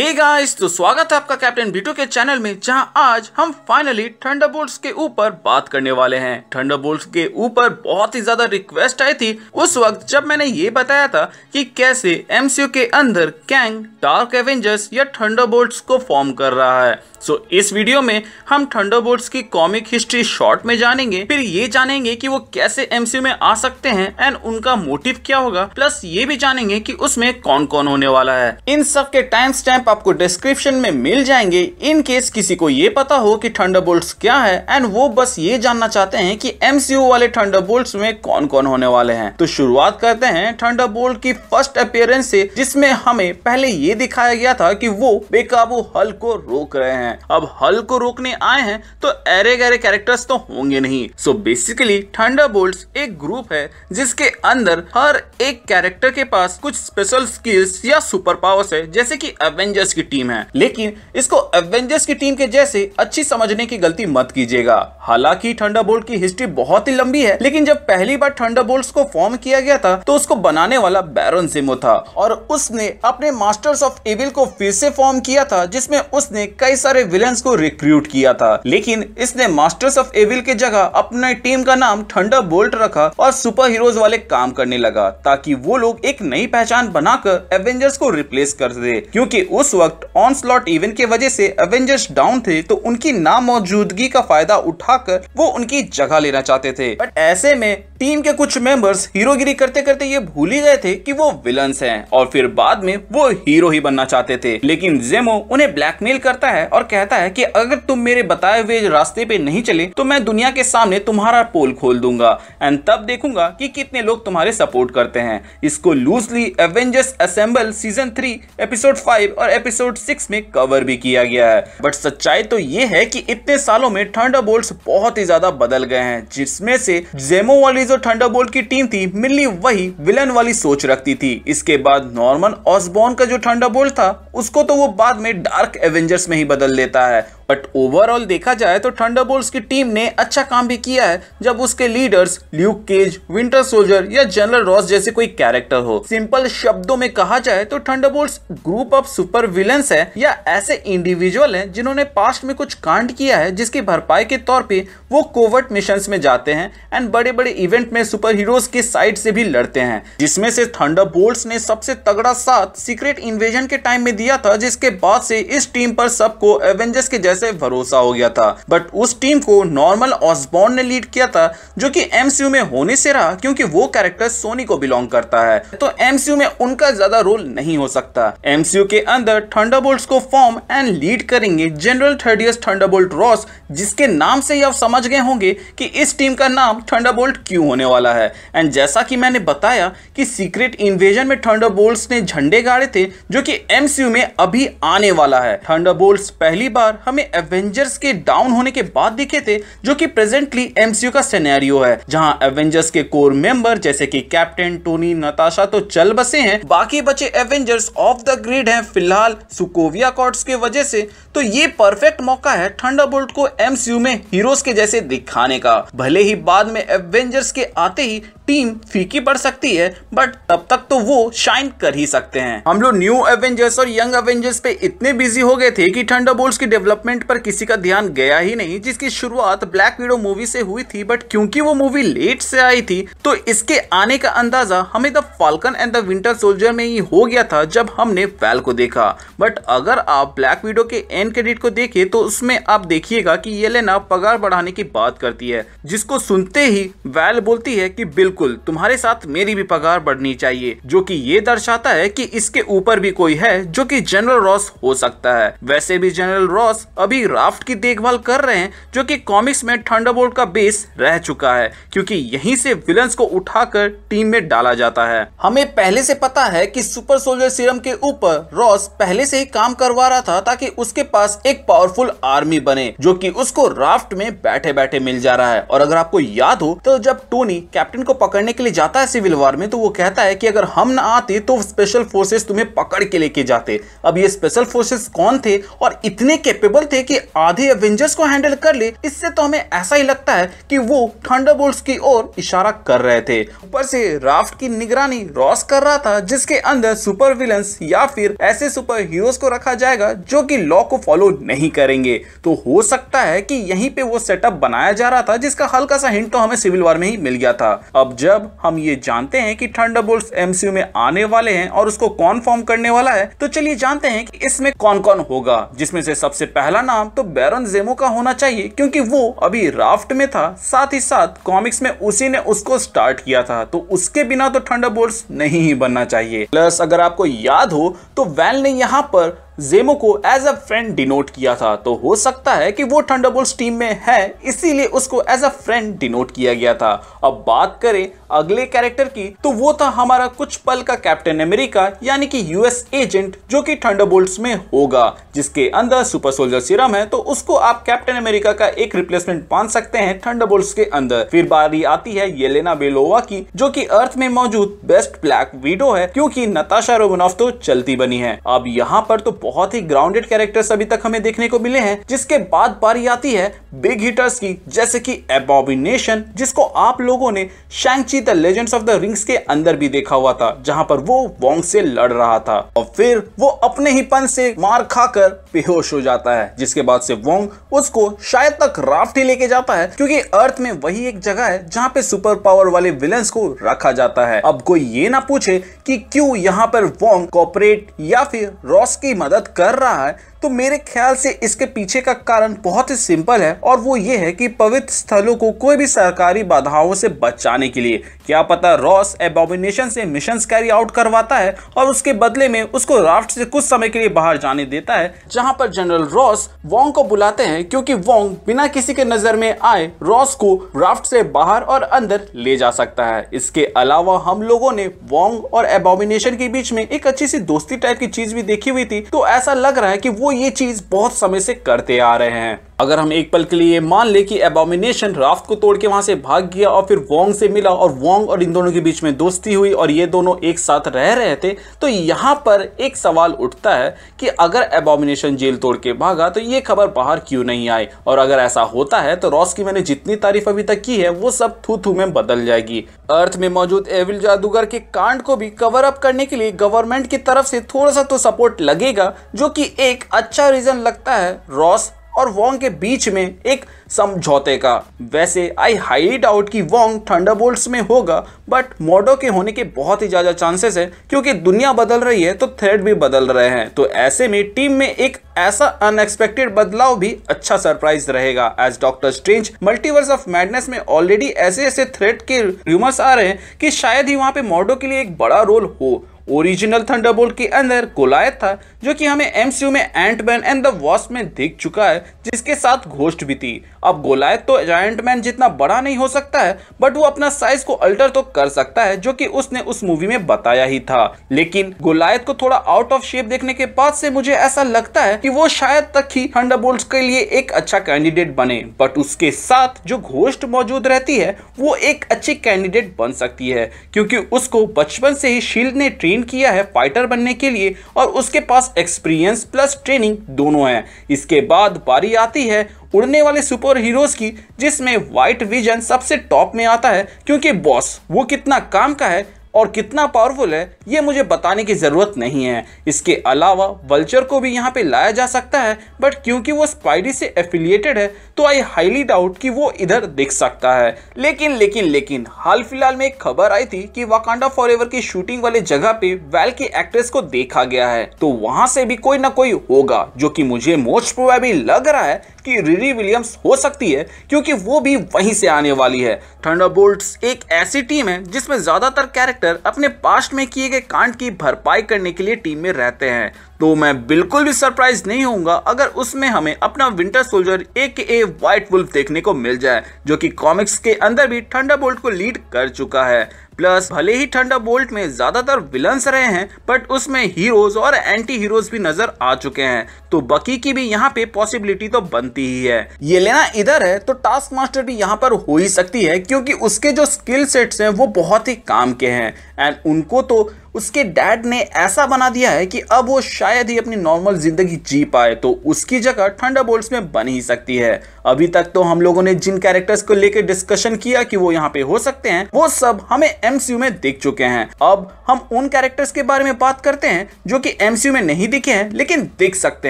hey guys तो स्वागत है आपका कैप्टन बीटो के चैनल में जहां आज हम फाइनली थंडरबोल्ट्स के ऊपर बात करने वाले हैं थंडरबोल्ट्स के ऊपर बहुत ही ज्यादा रिक्वेस्ट आई थी उस वक्त जब मैंने ये बताया था कि कैसे एमसीयू के अंदर कैंग डार्क एवेंजर्स या थंडरबोल्ट्स को फॉर्म कर रहा है सो so, इस वीडियो में हम थंडरबोल्ट्स की कॉमिक हिस्ट्री शॉर्ट में जानेंगे फिर ये जानेंगे कि वो कैसे एमसीयू में आ सकते हैं एंड उनका मोटिव क्या होगा प्लस ये भी जानेंगे कि उसमें कौन कौन होने वाला है इन सब के टाइम स्टैम्प आपको डिस्क्रिप्शन में मिल जाएंगे इन केस किसी को ये पता हो कि थंडरबोल्ट्स क्या है एंड वो बस ये जानना चाहते हैं कि एमसीयू वाले थंडरबोल्ट्स में कौन कौन होने वाले हैं तो शुरुआत करते हैं थंडरबोल्ट की फर्स्ट अपियरेंस से जिसमें हमें पहले ये दिखाया गया था कि वो बेकाबू हल को रोक रहे हैं अब हल को रोकने आए हैं तो एरे गहरे कैरेक्टर्स तो होंगे नहीं सो बेसिकली थंडरबोल्ट एक ग्रुप है जिसके अंदर हर एक कैरेक्टर के पास कुछ स्पेशल स्किल्स या सुपर पावर्स है जैसे कि एवेंजर एवेंजर्स की टीम है लेकिन इसको एवेंजर्स की टीम के जैसे अच्छी समझने की गलती मत कीजिएगा हालांकि थंडरबोल्ट की हिस्ट्री बहुत ही लंबी है लेकिन जब पहली बार थंडरबोल्ट्स को फॉर्म किया गया था तो उसको बनाने वाला बैरन सिमो था और उसने अपने मास्टर्स ऑफ एविल को फिर से फॉर्म किया था जिसमे उसने कई सारे विलन को रिक्रूट किया था लेकिन इसने मास्टर्स ऑफ एविल की जगह अपने टीम का नाम थंडरबोल्ट रखा और सुपर हीरोज वाले काम करने लगा ताकि वो लोग एक नई पहचान बनाकर एवेंजर्स को रिप्लेस कर दे क्योंकि उस उस वक्त ऑन स्लॉट इवेंट के वजह से एवेंजर्स डाउन थे तो उनकी नामौजूदगी का फायदा उठाकर वो उनकी जगह लेना चाहते थे बट ऐसे में टीम के कुछ मेंबर्स हीरोगिरी करते करते ये भूल ही गए थे कि वो विलन हैं और फिर बाद में वो हीरो ही बनना चाहते थे लेकिन जेमो उन्हें ब्लैकमेल करता है और कहता है की अगर तुम मेरे बताए हुए रास्ते पे नहीं चले तो मैं दुनिया के सामने तुम्हारा पोल खोल दूंगा एंड तब देखूंगा कि कितने लोग तुम्हारे सपोर्ट करते हैं इसको loosely Avengers Assemble season three episode five और और एपिसोड सिक्स में कवर भी किया गया है बट सच्चाई तो ये है कि इतने सालों में थंडर बहुत ही ज्यादा बदल गए हैं जिसमें से जेमो वाली जो थंडर की टीम थी मिलनी वही विलन वाली सोच रखती थी इसके बाद नॉर्मन ऑसबोर्न का जो थंडर था उसको तो वो बाद में डार्क एवेंजर्स में ही बदल देता है बट ओवरऑल देखा जाए तो थंडरबोल्ट्स की टीम ने अच्छा काम भी किया है जब उसके leaders Luke Cage Winter Soldier या जनरल रॉस जैसे कोई कैरेक्टर हो सिंपल शब्दों में कहा जाए तो Thunderbolts group of super villains है या ऐसे इंडिविजुअल हैं जिन्होंने पास्ट में कुछ कांड किया है जिसकी भरपाई के तौर पर वो कोवर्ट मिशन में जाते हैं एंड बड़े बड़े इवेंट में सुपर हीरोज के साइड से भी लड़ते हैं जिसमें से थंडरबोल्ट्स ने सबसे तगड़ा साथ सीक्रेट इन्वेजन के टाइम में दिया था जिसके बाद से इस टीम पर सबको एवेंजर्स के जैसे से भरोसा हो गया था बट उस टीम को नॉर्मल ऑसबॉर्न ने लीड किया था जो कि एमसीयू में होने से रहा क्योंकि वो कैरेक्टर सोनी को बिलोंग करता है तो एमसीयू में उनका ज्यादा रोल नहीं हो सकता एमसीयू के अंदर थंडरबोल्ट्स को फॉर्म एंड लीड करेंगे जनरल थर्डियस थंडरबोल्ट रॉस जिसके नाम से ही आप समझ गए होंगे कि इस टीम का नाम थंडरबोल्ट क्यों होने वाला है एंड जैसा कि मैंने बताया कि सीक्रेट इन्वेजन में थंडरबोल्ट्स ने झंडे गाड़े थे जो कि एमसीयू में अभी आने वाला है थंडरबोल्ट्स पहली बार हमें एवेंजर्स के डाउन होने के बाद दिखे थे जो कि प्रेजेंटली एमसीयू का सिनेरियो है जहां एवेंजर्स के कोर मेंबर जैसे कि कैप्टन टोनी नताशा तो चल बसे हैं बाकी बचे एवेंजर्स ऑफ द ग्रिड हैं फिलहाल सुकोविया कॉर्ड्स के वजह से तो ये परफेक्ट मौका है थंडरबोल्ट को एमसीयू में हीरोज के जैसे दिखाने का भले ही बाद में एवेंजर्स के आते ही टीम फीकी पड़ सकती है बट तब तक तो वो शाइन कर ही सकते हैं हम लोग न्यू एवेंजर्स और यंग एवेंजर्स पे इतने बिजी हो गए थे कि थंडरबोल्ट्स की डेवलपमेंट पर किसी का ध्यान गया ही नहीं जिसकी शुरुआत ब्लैक वीडो मूवी से हुई थी बट क्योंकि वो मूवी लेट से आई थी तो इसके आने का अंदाजा हमें the Falcon and the Winter Soldier में ही हो गया था जब हमने फैल को देखा बट अगर आप ब्लैक वीडो के एंड क्रेडिट को देखे तो उसमें आप देखिएगा की ये लेना पगार बढ़ाने की बात करती है जिसको सुनते ही वैल बोलती है कि बिल्कुल बिल्कुल तुम्हारे साथ मेरी भी पगार बढ़नी चाहिए जो कि ये दर्शाता है कि इसके ऊपर भी कोई है जो कि जनरल रॉस हो सकता है वैसे भी जनरल रॉस अभी राफ्ट की देखभाल कर रहे हैं जो कि कॉमिक्स में थंडरबोल्ट का बेस रह चुका है क्योंकि यहीं से विलन को उठाकर टीम में डाला जाता है हमें पहले से पता है की सुपर सोल्जर सीरम के ऊपर रॉस पहले से ही काम करवा रहा था ताकि उसके पास एक पावरफुल आर्मी बने जो की उसको राफ्ट में बैठे बैठे मिल जा रहा है और अगर आपको याद हो तो जब टोनी कैप्टन को पक पकड़ने के लिए जाता है सिविल वॉर में तो वो कहता है कि अगर हम ना आते तो स्पेशल फोर्सेस तुम्हें पकड़ के लेके जाते अब ये स्पेशल फोर्सेस कौन थे और इतने कैपेबल थे कि आधे एवेंजर्स को हैंडल कर ले इससे तो हमें ऐसा ही लगता है कि वो थंडरबोल्ट्स की ओर इशारा कर रहे थे ऊपर से राफ्ट की निगरानी रॉस कर रहा था जिसके अंदर सुपर विलन्स या फिर ऐसे सुपर हीरोज को रखा जाएगा जो कि लॉ को फॉलो नहीं करेंगे तो हो सकता है कि यहीं पे वो सेटअप बनाया जा रहा था जिसका हल्का सा हिंट तो हमें सिविल वॉर में ही मिल गया था अब अब जब हम ये जानते हैं कि थंडरबोल्ट्स एमसीयू में आने वाले हैं और उसको कौन फॉर्म करने वाला है तो चलिए जानते हैं कि इसमें कौन कौन होगा जिसमें से सबसे पहला नाम तो बैरन जेमो का होना चाहिए क्योंकि वो अभी राफ्ट में था साथ ही साथ कॉमिक्स में उसी ने उसको स्टार्ट किया था तो उसके बिना तो थंडरबोल्ट्स नहीं ही बनना चाहिए प्लस अगर आपको याद हो तो वैल ने यहाँ पर जेमो को एज अ फ्रेंड डिनोट किया था तो हो सकता है कि वो थंडरबोल्ट्स टीम में है इसीलिए उसको एज अ फ्रेंड डिनोट किया गया था अब बात करें अगले कैरेक्टर की तो वो था हमारा कुछ पल का कैप्टन अमेरिका यानी कि यूएस एजेंट जो कि थंडरबोल्ट्स में होगा जिसके अंदर सुपर सोल्जर सीरम है तो उसको आप कैप्टन अमेरिका का एक रिप्लेसमेंट मान सकते हैं थंडरबोल्ट्स के अंदर फिर बारी आती है येलेना बेलोवा की जो कि अर्थ में मौजूद बेस्ट ब्लैक वीडो है क्योंकि नताशा रोमनॉफ तो चलती बनी है अब यहाँ पर तो बहुत ही ग्राउंडेड कैरेक्टर अभी तक हमें देखने को मिले हैं जिसके बाद बारी आती है बिग हिटर्स की जैसे की एबॉबिनेशन जिसको आप लोगों ने Shang Chi the Legends of the Rings के अंदर भी देखा हुआ था जहां पर वो वोंग से लड़ रहा था और फिर वो अपने ही पन से मार खाकर बेहोश हो जाता है जिसके बाद से वोंग उसको शायद तक राफ्ट ही लेके जाता है क्योंकि अर्थ में वही एक जगह है जहाँ पे सुपर पावर वाले विलन को रखा जाता है अब कोई ये ना पूछे कि क्यों यहाँ पर वोंग कॉपरेट या फिर रॉस की मदद कर रहा है तो मेरे ख्याल से इसके पीछे का कारण बहुत ही सिंपल है और वो ये है कि पवित्र स्थलों को कोई भी सरकारी बाधाओं से बचाने के लिए क्या पता रॉस एबोमिनेशन से मिशन कैरी आउट करवाता है और उसके बदले में उसको राफ्ट से कुछ समय के लिए बाहर जाने देता है जहां पर जनरल रॉस वोंग को बुलाते हैं क्योंकि वोंग बिना किसी के नजर में आए रॉस को राफ्ट से बाहर और अंदर ले जा सकता है इसके अलावा हम लोगों ने वोंग और एबोमिनेशन के बीच में एक अच्छी सी दोस्ती टाइप की चीज भी देखी हुई थी तो ऐसा लग रहा है कि वो ये चीज़ बहुत समय से करते आ रहे हैं अगर हम एक पल के लिए मान ले कि एबोमिनेशन राफ्ट को तोड़ के वहां से भाग गया और फिर वोंग से मिला और वोंग और इन दोनों के बीच में दोस्ती हुई और ये दोनों एक साथ रह रहे थे तो यहाँ पर एक सवाल उठता है कि अगर एबोमिनेशन जेल तोड़ के भागा तो ये खबर बाहर क्यों नहीं आई और अगर ऐसा होता है तो रॉस की मैंने जितनी तारीफ अभी तक की है वो सब थू थू में बदल जाएगी अर्थ में मौजूद एविल जादूगर के कांड को भी कवर अप करने के लिए गवर्नमेंट की तरफ से थोड़ा सा तो सपोर्ट लगेगा जो कि एक अच्छा रीजन लगता है रॉस और वोंग के बीच में एक समझौते का वैसे आई हाई डाउट कि वोंग थंडरबोल्ट्स में होगा बट मोडो के होने के बहुत ही ज़्यादा चांसेस है क्योंकि दुनिया बदल रही है तो थ्रेड भी बदल रहे हैं तो ऐसे में टीम में एक ऐसा अनएक्सपेक्टेड बदलाव भी अच्छा सरप्राइज रहेगा as Doctor Strange Multiverse of Madness में ऑलरेडी ऐसे ऐसे थ्रेड के रूमर्स आ रहे हैं कि शायद ही वहां पे मोडो के लिए एक बड़ा रोल हो ओरिजिनल थंडरबोल्ट के अंदर कोलायत था जो कि हमें एमसीयू में Ant Man and the Wasp में दिख चुका है जिसके साथ घोष्ट भी थी अब गोलायत तो जायंट मैन जितना बड़ा नहीं हो सकता है बट वो अपना साइज को अल्टर तो कर सकता है जो कि उसने उस मूवी में बताया ही था लेकिन गोलायत को थोड़ा आउट ऑफ शेप देखने के बाद से मुझे ऐसा लगता है कि वो शायद तक ही थंडरबोल्ट्स के लिए एक अच्छा कैंडिडेट बने बट उसके साथ जो घोष्ट मौजूद रहती है वो एक अच्छी कैंडिडेट बन सकती है क्योंकि उसको बचपन से ही शील्ड ने ट्रेन ट्रेन किया है फाइटर बनने के लिए और उसके पास एक्सपीरियंस प्लस ट्रेनिंग दोनों है इसके बाद बारी आती है उड़ने वाले सुपर हीरोज की जिसमें व्हाइट विजन सबसे टॉप में आता है क्योंकि बॉस वो कितना काम का है और कितना पावरफुल है ये मुझे बताने की ज़रूरत नहीं है इसके अलावा वल्चर को भी यहाँ पे लाया जा सकता है बट क्योंकि वो स्पाइडी से एफिलिएटेड है तो आई हाईली डाउट कि वो इधर दिख सकता है लेकिन लेकिन लेकिन हाल फिलहाल में एक खबर आई थी कि वाकांडा फॉर की शूटिंग वाले जगह पे वैल की एक्ट्रेस को देखा गया है तो वहां से भी कोई ना कोई होगा जो कि मुझे मोस्ट प्रोबेबली लग रहा है कि रिरी विलियम्स हो सकती है क्योंकि वो भी वहीं से आने वाली है थंडरबोल्ट्स एक ऐसी टीम है जिसमें ज़्यादातर कैरेक्टर अपने पास्ट में किए गए कांड की भरपाई करने के लिए टीम में रहते हैं तो मैं बिल्कुल भी सरप्राइज नहीं होऊंगा अगर उसमें हमें अपना विंटर सोल्जर ए के ए वाइट वुल्फ देखने को मिल जाए जो कि कॉमिक्स के अंदर भी थंडरबोल्ट को लीड कर चुका है प्लस भले ही बोल्ट में ज्यादातर विलन्स रहे हैं बट उसमें हीरोज और एंटी हीरोज भी नजर आ चुके हैं तो बकी की भी यहाँ पे पॉसिबिलिटी तो बनती ही है ये लेना इधर है तो टास्क मास्टर भी यहाँ पर हो ही सकती है क्योंकि उसके जो स्किल सेट्स हैं वो बहुत ही काम के हैं एंड उनको तो उसके डैड ने ऐसा बना दिया है कि अब वो शायद ही अपनी नॉर्मल ज़िंदगी जी पाए तो उसकी जगह ठंडा बोल्ट में बन ही सकती है अभी तक तो हम लोगों ने जिन कैरेक्टर्स को लेकर डिस्कशन किया कि वो यहाँ पे हो सकते हैं वो सब हमें एमसीयू में दिख चुके हैं अब हम उन कैरेक्टर्स के बारे में बात करते हैं जो कि एमसीयू में नहीं दिखे हैं लेकिन दिख सकते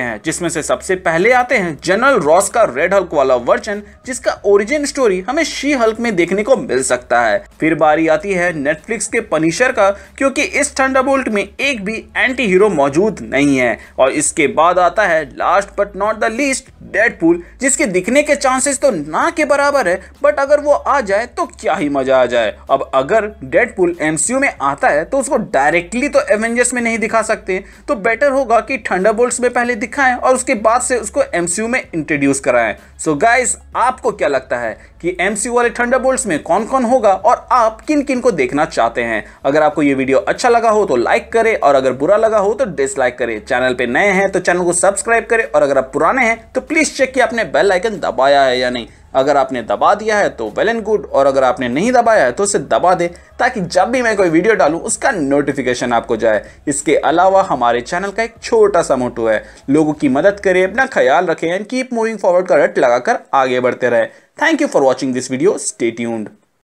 हैं जिसमें से सबसे पहले आते हैं जनरल रॉस का रेड हल्क वाला वर्जन जिसका ओरिजिन स्टोरी हमें शी हल्क में देखने को मिल सकता है फिर बारी आती है नेटफ्लिक्स के पनिशर का क्योंकि इस थंडरबोल्ट में एक भी एंटी हीरो मौजूद नहीं है और इसके बाद आता है last but not the least Deadpool जिसके दिखने के चांसेस तो ना के बराबर है बट अगर वो आ जाए तो क्या ही मजा आ जाए अब अगर डेडपुल एमसीयू में आता है तो उसको डायरेक्टली तो एवेंजर्स में नहीं दिखा सकते तो बेटर होगा कि थंडरबोल्ट्स में पहले दिखाएं और उसके बाद से उसको एमसीयू में इंट्रोड्यूस कराएं सो so गाइस आपको क्या लगता है कि एमसीयू वाले थंडरबोल्ट्स में कौन कौन होगा और आप किन किन को देखना चाहते हैं अगर आपको ये वीडियो अच्छा लगा हो तो लाइक करें और अगर बुरा लगा हो तो डिसलाइक करें चैनल पर नए हैं तो चैनल को सब्सक्राइब करें और अगर आप पुराने हैं तो प्लीज़ चेक कि आपने बेल आइकन दबाया है या नहीं अगर आपने दबा दिया है तो वेल एंड गुड और अगर आपने नहीं दबाया है तो उसे दबा दे ताकि जब भी मैं कोई वीडियो डालूँ उसका नोटिफिकेशन आपको जाए इसके अलावा हमारे चैनल का एक छोटा सा मोटो है लोगों की मदद करें अपना ख्याल रखें एंड कीप मूविंग फॉरवर्ड का रट लगाकर आगे बढ़ते रहे thank you for watching this video stay tuned